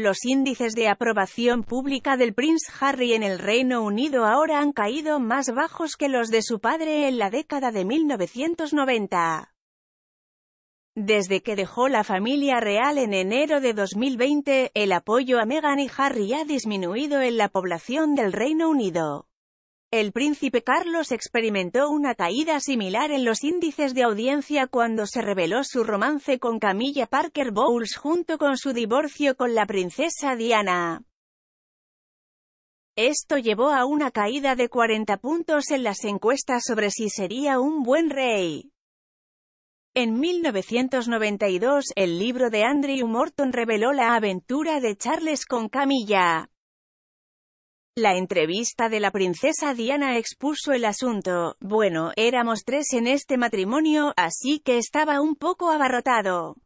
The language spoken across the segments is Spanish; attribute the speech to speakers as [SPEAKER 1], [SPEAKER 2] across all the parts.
[SPEAKER 1] Los índices de aprobación pública del Prince Harry en el Reino Unido ahora han caído más bajos que los de su padre en la década de 1990. Desde que dejó la familia real en enero de 2020, el apoyo a Meghan y Harry ha disminuido en la población del Reino Unido. El príncipe Carlos experimentó una caída similar en los índices de audiencia cuando se reveló su romance con Camilla Parker Bowles junto con su divorcio con la princesa Diana. Esto llevó a una caída de 40 puntos en las encuestas sobre si sería un buen rey. En 1992, el libro de Andrew Morton reveló la aventura de Charles con Camilla. La entrevista de la princesa Diana expuso el asunto. Bueno, éramos tres en este matrimonio, así que estaba un poco abarrotado.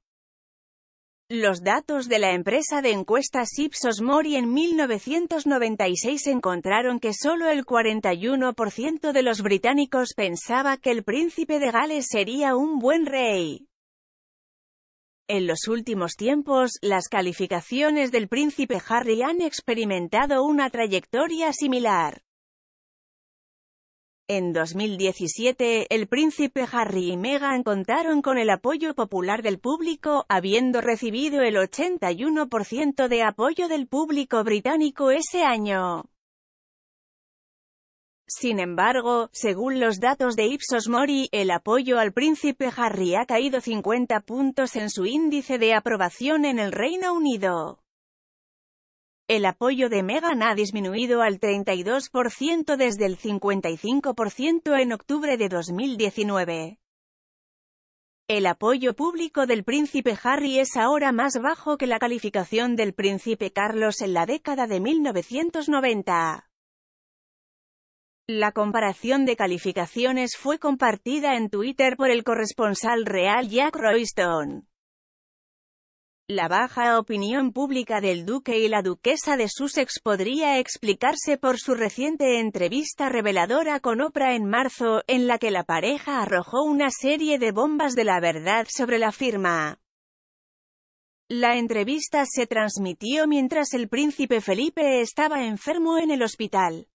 [SPEAKER 1] Los datos de la empresa de encuestas Ipsos Mori en 1996 encontraron que solo el 41% de los británicos pensaba que el príncipe de Gales sería un buen rey. En los últimos tiempos, las calificaciones del príncipe Harry han experimentado una trayectoria similar. En 2017, el príncipe Harry y Meghan contaron con el apoyo popular del público, habiendo recibido el 81% de apoyo del público británico ese año. Sin embargo, según los datos de Ipsos Mori, el apoyo al príncipe Harry ha caído 50 puntos en su índice de aprobación en el Reino Unido. El apoyo de Meghan ha disminuido al 32% desde el 55% en octubre de 2019. El apoyo público del príncipe Harry es ahora más bajo que la calificación del príncipe Carlos en la década de 1990. La comparación de calificaciones fue compartida en Twitter por el corresponsal real Jack Royston. La baja opinión pública del duque y la duquesa de Sussex podría explicarse por su reciente entrevista reveladora con Oprah en marzo, en la que la pareja arrojó una serie de bombas de la verdad sobre la firma. La entrevista se transmitió mientras el príncipe Felipe estaba enfermo en el hospital.